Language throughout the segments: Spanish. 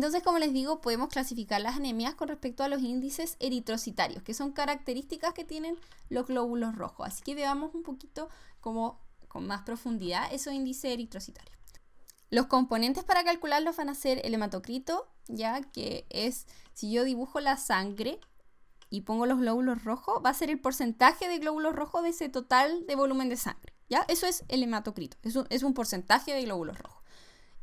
Entonces, como les digo, podemos clasificar las anemias con respecto a los índices eritrocitarios, que son características que tienen los glóbulos rojos. Así que veamos un poquito como con más profundidad esos índices eritrocitarios. Los componentes para calcularlos van a ser el hematocrito, ya que es si yo dibujo la sangre y pongo los glóbulos rojos, va a ser el porcentaje de glóbulos rojos de ese total de volumen de sangre. ¿ya? Eso es el hematocrito, es un porcentaje de glóbulos rojos.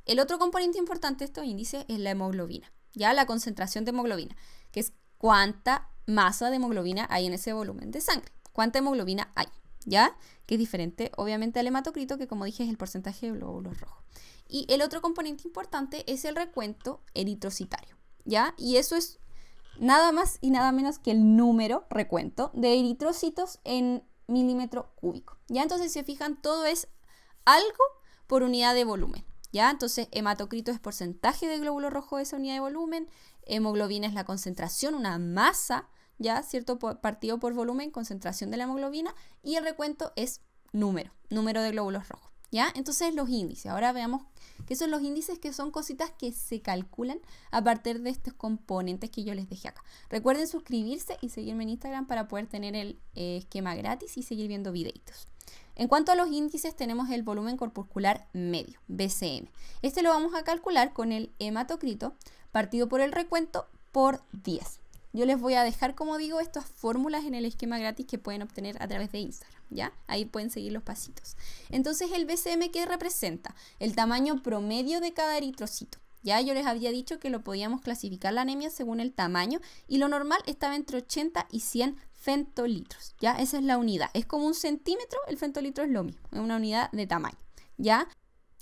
El otro componente importante de estos índices es la hemoglobina, ya la concentración de hemoglobina, que es cuánta masa de hemoglobina hay en ese volumen de sangre, cuánta hemoglobina hay, ¿ya? Que es diferente obviamente al hematocrito, que como dije es el porcentaje de glóbulos rojos. Y el otro componente importante es el recuento eritrocitario, ¿ya? Y eso es nada más y nada menos que el número recuento de eritrocitos en milímetro cúbico. Ya entonces, si se fijan, todo es algo por unidad de volumen. ¿Ya? Entonces, hematocrito es porcentaje de glóbulo rojo de esa unidad de volumen, hemoglobina es la concentración, una masa, ¿ya? Cierto partido por volumen, concentración de la hemoglobina, y el recuento es número, número de glóbulos rojos, ¿ya? Entonces, los índices. Ahora veamos qué son los índices que son cositas que se calculan a partir de estos componentes que yo les dejé acá. Recuerden suscribirse y seguirme en Instagram para poder tener el eh, esquema gratis y seguir viendo videitos. En cuanto a los índices, tenemos el volumen corpuscular medio, BCM. Este lo vamos a calcular con el hematocrito partido por el recuento por 10. Yo les voy a dejar, como digo, estas fórmulas en el esquema gratis que pueden obtener a través de Instagram, ¿ya? Ahí pueden seguir los pasitos. Entonces, el BCM, ¿qué representa? El tamaño promedio de cada eritrocito. Ya yo les había dicho que lo podíamos clasificar la anemia según el tamaño y lo normal estaba entre 80 y 100 fentolitros. Ya esa es la unidad. Es como un centímetro, el fentolitro es lo mismo, es una unidad de tamaño. Ya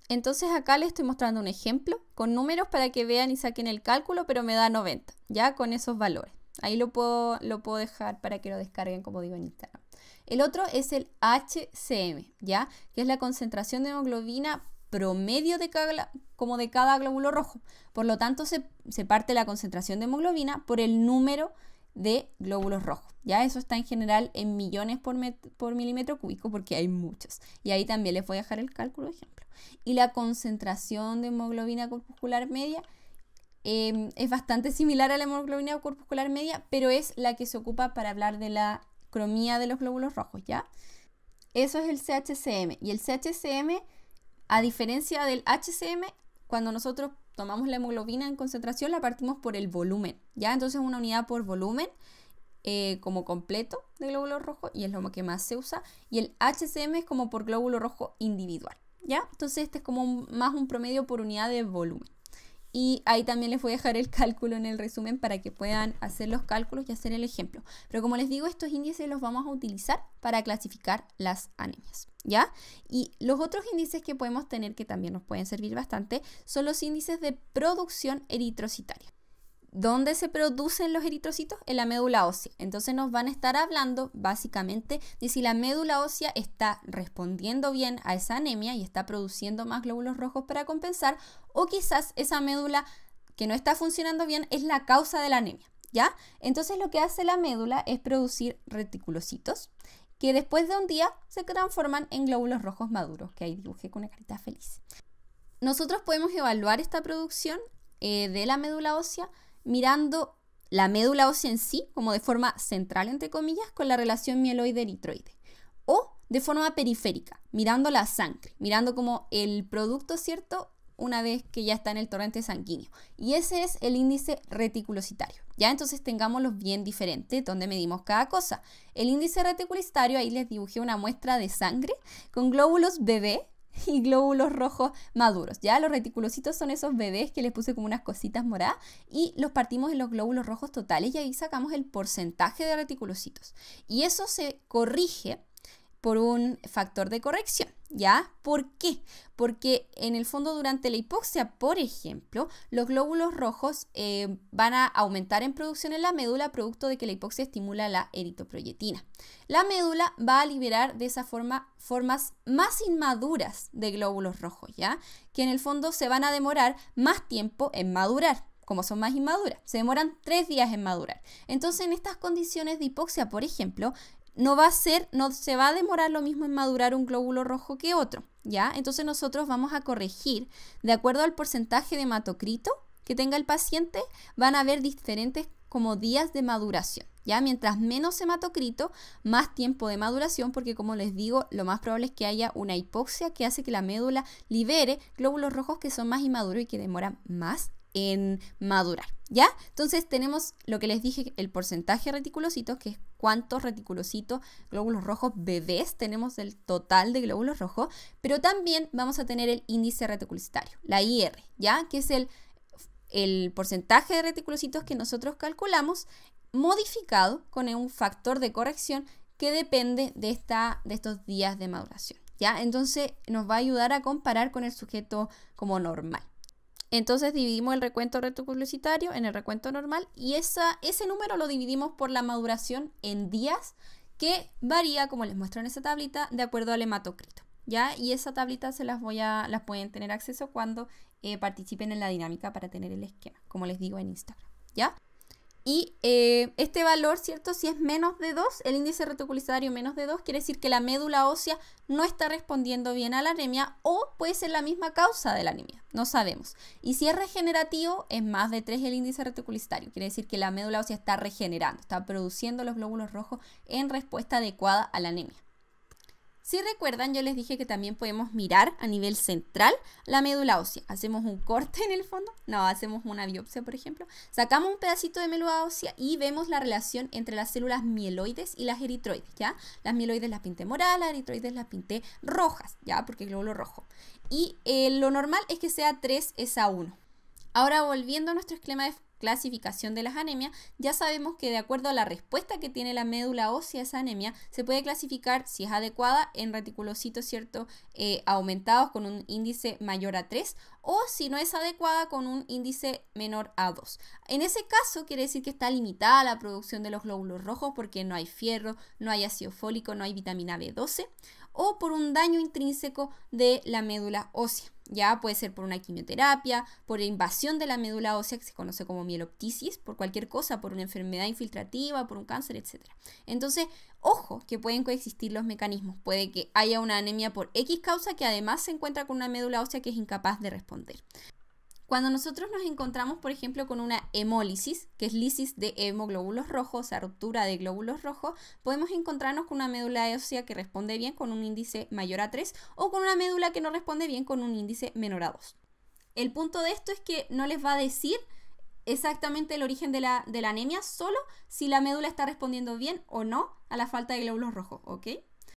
entonces acá les estoy mostrando un ejemplo con números para que vean y saquen el cálculo, pero me da 90, ya con esos valores. Ahí lo puedo, lo puedo dejar para que lo descarguen, como digo, en Instagram. El otro es el HCM, ¿ya? Que es la concentración de hemoglobina promedio de cada, como de cada glóbulo rojo. Por lo tanto, se, parte la concentración de hemoglobina por el número de glóbulos rojos. Ya eso está en general en millones por, por milímetro cúbico porque hay muchos. Y ahí también les voy a dejar el cálculo ejemplo. Y la concentración de hemoglobina corpuscular media em, es bastante similar a la hemoglobina corpuscular media, pero es la que se ocupa para hablar de la cromía de los glóbulos rojos, ¿ya? Eso es el CHCM. Y el CHCM a diferencia del HCM, cuando nosotros tomamos la hemoglobina en concentración, la partimos por el volumen, ¿ya? Entonces una unidad por volumen eh, como completo de glóbulo rojo y es lo que más se usa. Y el HCM es como por glóbulo rojo individual, ¿ya? Entonces este es como más un promedio por unidad de volumen y ahí también les voy a dejar el cálculo en el resumen para que puedan hacer los cálculos y hacer el ejemplo. Pero como les digo, estos índices los vamos a utilizar para clasificar las anemias, ¿ya? Y los otros índices que podemos tener que también nos pueden servir bastante son los índices de producción eritrocitaria. ¿Dónde se producen los eritrocitos? En la médula ósea. Entonces nos van a estar hablando básicamente de si la médula ósea está respondiendo bien a esa anemia y está produciendo más glóbulos rojos para compensar o quizás esa médula que no está funcionando bien es la causa de la anemia, ¿ya? Entonces lo que hace la médula es producir reticulocitos que después de un día se transforman en glóbulos rojos maduros, que ahí dibujé con una carita feliz. Nosotros podemos evaluar esta producción eh, de la médula ósea mirando la médula ósea en sí, como de forma central, entre comillas, con la relación mieloide-eritroide. O de forma periférica, mirando la sangre, mirando como el producto, ¿cierto? Una vez que ya está en el torrente sanguíneo. Y ese es el índice reticulocitario. Ya entonces tengámoslo bien diferentes, donde medimos cada cosa. El índice reticulocitario, ahí les dibujé una muestra de sangre con glóbulos bebé y glóbulos rojos maduros. Ya los reticulocitos son esos bebés que les puse como unas cositas moradas y los partimos en los glóbulos rojos totales y ahí sacamos el porcentaje de reticulocitos. Y eso se corrige por un factor de corrección. ¿Ya? ¿Por qué? Porque en el fondo durante la hipoxia, por ejemplo, los glóbulos rojos eh, van a aumentar en producción en la médula producto de que la hipoxia estimula la eritropoyetina. La médula va a liberar de esa forma formas más inmaduras de glóbulos rojos, ¿ya? Que en el fondo se van a demorar más tiempo en madurar como son más inmaduras. Se demoran tres días en madurar. Entonces, en estas condiciones de hipoxia, por ejemplo, no va a ser, no se va a demorar lo mismo en madurar un glóbulo rojo que otro, ¿ya? Entonces nosotros vamos a corregir, de acuerdo al porcentaje de hematocrito que tenga el paciente, van a haber diferentes como días de maduración. ¿Ya? Mientras menos hematocrito, más tiempo de maduración, porque como les digo, lo más probable es que haya una hipoxia que hace que la médula libere glóbulos rojos que son más inmaduros y que demoran más en madurar, ¿ya? Entonces tenemos lo que les dije, el porcentaje de reticulocitos, que es cuántos reticulocitos, glóbulos rojos bebés tenemos el total de glóbulos rojos, pero también vamos a tener el índice reticulocitario, la IR, ¿ya? Que es el, el porcentaje de reticulocitos que nosotros calculamos modificado con un factor de corrección que depende de, esta, de estos días de maduración. ¿Ya? Entonces nos va a ayudar a comparar con el sujeto como normal. Entonces dividimos el recuento retoculicitario en el recuento normal y esa, ese número lo dividimos por la maduración en días que varía, como les muestro en esa tablita, de acuerdo al hematocrito. ¿ya? Y esa tablita se las, voy a, las pueden tener acceso cuando eh, participen en la dinámica para tener el esquema, como les digo en Instagram. ¿ya? Y eh, este valor, ¿cierto? Si es menos de 2, el índice reticulizario menos de 2 quiere decir que la médula ósea no está respondiendo bien a la anemia o puede ser la misma causa de la anemia, no sabemos. Y si es regenerativo, es más de 3 el índice reticulizario, quiere decir que la médula ósea está regenerando, está produciendo los glóbulos rojos en respuesta adecuada a la anemia. Si recuerdan, yo les dije que también podemos mirar a nivel central la médula ósea. Hacemos un corte en el fondo, no, hacemos una biopsia, por ejemplo. Sacamos un pedacito de médula ósea y vemos la relación entre las células mieloides y las eritroides, ¿ya? Las mieloides las pinté moradas, las eritroides las pinté rojas, ¿ya? Porque el glóbulo rojo. Y eh, lo normal es que sea 3 es a 1. Ahora volviendo a nuestro esquema de clasificación de las anemias, ya sabemos que de acuerdo a la respuesta que tiene la médula ósea a esa anemia, se puede clasificar, si es adecuada, en reticulocitos ¿cierto? Eh, aumentados con un índice mayor a 3 o si no es adecuada con un índice menor a 2. En ese caso quiere decir que está limitada la producción de los glóbulos rojos porque no hay fierro, no hay ácido fólico, no hay vitamina B12 o por un daño intrínseco de la médula ósea. Ya puede ser por una quimioterapia, por invasión de la médula ósea, que se conoce como mieloptisis, por cualquier cosa, por una enfermedad infiltrativa, por un cáncer, etc. Entonces, ojo que pueden coexistir los mecanismos. Puede que haya una anemia por X causa que además se encuentra con una médula ósea que es incapaz de responder. Cuando nosotros nos encontramos, por ejemplo, con una hemólisis, que es lisis de hemoglóbulos rojos, o sea, ruptura de glóbulos rojos, podemos encontrarnos con una médula ósea que responde bien con un índice mayor a 3 o con una médula que no responde bien con un índice menor a 2. El punto de esto es que no les va a decir exactamente el origen de la, de la anemia, solo si la médula está respondiendo bien o no a la falta de glóbulos rojos, ¿ok?